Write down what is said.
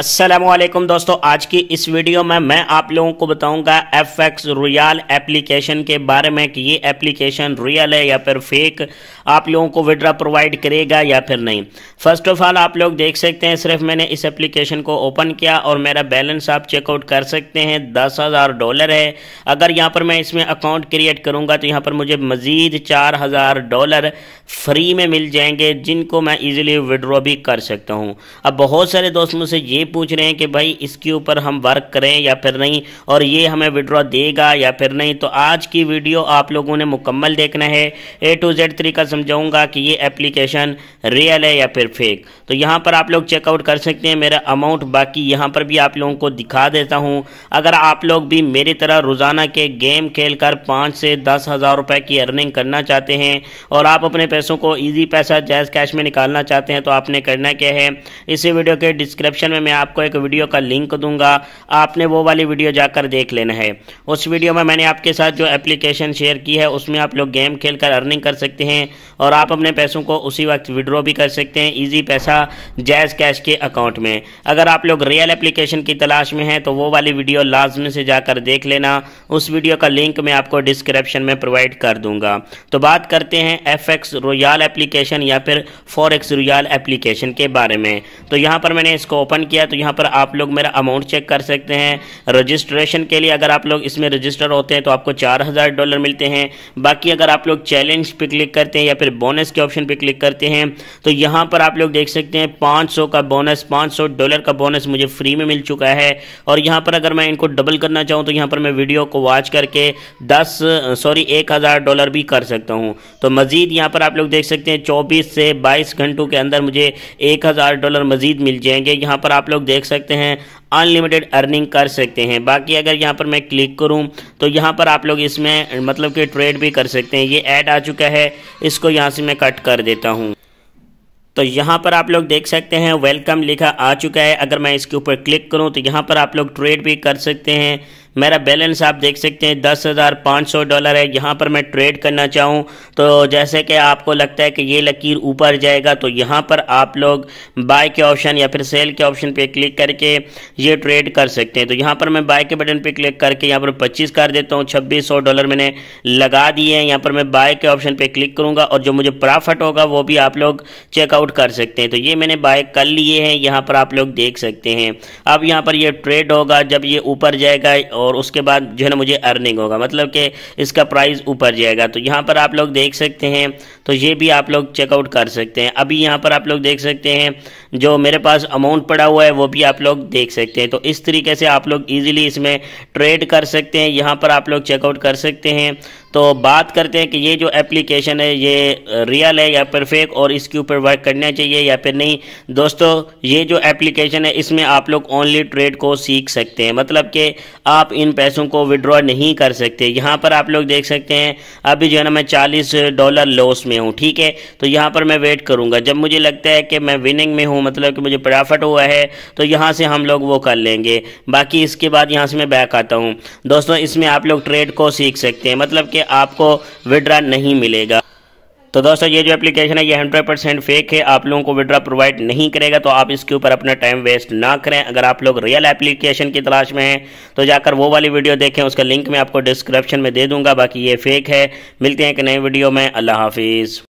असलम दोस्तों आज की इस वीडियो में मैं आप लोगों को बताऊंगा एफ एक्स रियाल एप्लीकेशन के बारे में कि ये एप्लीकेशन रियल है या फिर फेक आप लोगों को विड्रा प्रोवाइड करेगा या फिर नहीं फर्स्ट ऑफ ऑल आप लोग देख सकते हैं सिर्फ मैंने इस एप्लीकेशन को ओपन किया और मेरा बैलेंस आप चेकआउट कर सकते हैं दस हज़ार डॉलर है अगर यहाँ पर मैं इसमें अकाउंट क्रिएट करूँगा तो यहाँ पर मुझे मज़ीद चार हज़ार डॉलर फ्री में मिल जाएंगे जिनको मैं ईजिली विड्रॉ भी कर सकता हूँ अब बहुत सारे दोस्त मुझसे ये पूछ रहे हैं कि भाई इसके ऊपर हम वर्क करें या फिर नहीं और ये हमें विड्रॉ देगा या फिर नहीं तो आज की वीडियो आप लोगों ने मुकम्मल देखना है ए टू जेड तरीका समझाऊंगा कि ये एप्लीकेशन रियल है या फिर फेक तो यहाँ पर आप लोग चेकआउट कर सकते हैं मेरा अमाउंट बाकी यहाँ पर भी आप लोगों को दिखा देता हूँ अगर आप लोग भी मेरी तरह रोज़ाना के गेम खेल कर पाँच से दस हज़ार रुपये की अर्निंग करना चाहते हैं और आप अपने पैसों को ईजी पैसा जैज कैश में निकालना चाहते हैं तो आपने करना क्या है इसी वीडियो के डिस्क्रिप्शन में मैं आपको एक वीडियो का लिंक दूंगा आपने वो वाली वीडियो जाकर देख लेना है उस वीडियो में मैंने आपके साथ जो एप्लीकेशन शेयर की है उसमें आप लोग गेम खेल कर अर्निंग कर सकते हैं और आप अपने पैसों को उसी वक्त विड्रॉ भी कर सकते हैं ईजी पैसा जैज़ कैश के अकाउंट में अगर आप लोग रियल एप्लीकेशन की तलाश में हैं तो वो वाली वीडियो लाजमी से जाकर देख लेना उस वीडियो का लिंक मैं आपको डिस्क्रिप्शन में प्रोवाइड कर दूंगा तो बात करते हैं एफ एक्स रोयाल एप्लीकेशन या फिर फॉर एक्स रोयाल एप्लीकेशन के बारे में तो यहां पर मैंने इसको ओपन किया तो यहाँ पर आप लोग मेरा अमाउंट चेक कर सकते हैं रजिस्ट्रेशन के लिए अगर आप लोग इसमें रजिस्टर होते हैं तो आपको चार हज़ार डॉलर मिलते हैं बाकी अगर आप लोग चैलेंज पे क्लिक करते हैं या फिर बोनस के ऑप्शन पे क्लिक करते हैं तो यहाँ पर आप लोग देख सकते हैं पांच का बोनस 500 डॉलर का बोनस मुझे फ्री में मिल चुका है और यहाँ पर अगर मैं इनको डबल करना चाहूँ तो यहाँ पर मैं वीडियो को वॉच करके दस सॉरी एक डॉलर भी कर सकता हूँ तो मज़ीद यहाँ पर आप लोग देख सकते हैं चौबीस से बाईस घंटों के अंदर मुझे एक डॉलर मज़ीद मिल जाएंगे यहाँ पर आप लोग लोग देख सकते हैं अनलिमिटेड अर्निंग कर सकते हैं बाकी अगर यहाँ पर मैं क्लिक करूँ तो यहाँ पर आप लोग इसमें मतलब कि ट्रेड भी कर सकते हैं ये ऐड आ चुका है इसको यहाँ से मैं कट कर देता हूँ तो यहाँ पर आप लोग देख सकते हैं वेलकम लिखा आ चुका है अगर मैं इसके ऊपर क्लिक करूँ तो यहाँ पर आप लोग ट्रेड भी कर सकते हैं मेरा बैलेंस आप देख सकते हैं दस हज़ार पाँच सौ डॉलर है यहाँ पर मैं ट्रेड करना चाहूँ तो जैसे कि आपको लगता है कि ये लकीर ऊपर जाएगा तो यहाँ पर आप लोग बाय के ऑप्शन या फिर सेल के ऑप्शन पे क्लिक करके ये ट्रेड कर सकते हैं तो यहाँ पर मैं बाय के बटन पे क्लिक करके यहाँ पर पच्चीस कर देता हूँ छब्बीस सौ डॉलर मैंने लगा दिए हैं यहाँ पर मैं बाय के ऑप्शन पर क्लिक करूँगा और जो मुझे प्रॉफिट होगा वो भी आप लोग चेकआउट कर सकते हैं तो ये मैंने बाय कर लिए हैं यहाँ पर आप लोग देख सकते हैं अब यहाँ पर यह ट्रेड होगा जब ये ऊपर जाएगा और उसके बाद जो है ना मुझे अर्निंग होगा मतलब कि इसका प्राइस ऊपर जाएगा तो यहाँ पर आप लोग देख सकते हैं तो ये भी आप लोग चेकआउट कर सकते हैं अभी यहाँ पर आप लोग देख सकते हैं जो मेरे पास अमाउंट पड़ा हुआ है वो भी आप लोग देख सकते हैं तो इस तरीके से आप लोग ईजिली इसमें ट्रेड कर सकते हैं यहाँ पर आप लोग चेकआउट कर सकते हैं तो बात करते हैं कि ये जो एप्लीकेशन है ये रियल है या फिर फेक और इसके ऊपर वर्क करना चाहिए या फिर नहीं दोस्तों ये जो एप्लीकेशन है इसमें आप लोग ओनली ट्रेड को सीख सकते हैं मतलब कि आप इन पैसों को विड्रॉ नहीं कर सकते यहाँ पर आप लोग देख सकते हैं अभी जो है ना मैं चालीस डॉलर लॉस में हूँ ठीक है तो यहाँ पर मैं वेट करूँगा जब मुझे लगता है कि मैं विनिंग में हूँ मतलब कि मुझे प्रॉफिट हुआ है तो यहाँ से हम लोग वो कर लेंगे बाकी इसके बाद यहाँ से मैं बैक आता हूँ दोस्तों इसमें आप लोग ट्रेड को सीख सकते हैं मतलब कि कि आपको विड्रा नहीं मिलेगा तो दोस्तों ये जो एप्लीकेशन है ये 100 परसेंट फेक है आप लोगों को विड्रा प्रोवाइड नहीं करेगा तो आप इसके ऊपर अपना टाइम वेस्ट ना करें अगर आप लोग रियल एप्लीकेशन की तलाश में हैं तो जाकर वो वाली वीडियो देखें उसका लिंक मैं आपको डिस्क्रिप्शन में दे दूंगा बाकी ये फेक है मिलते हैं एक नए वीडियो में अल्लाह हाफिज़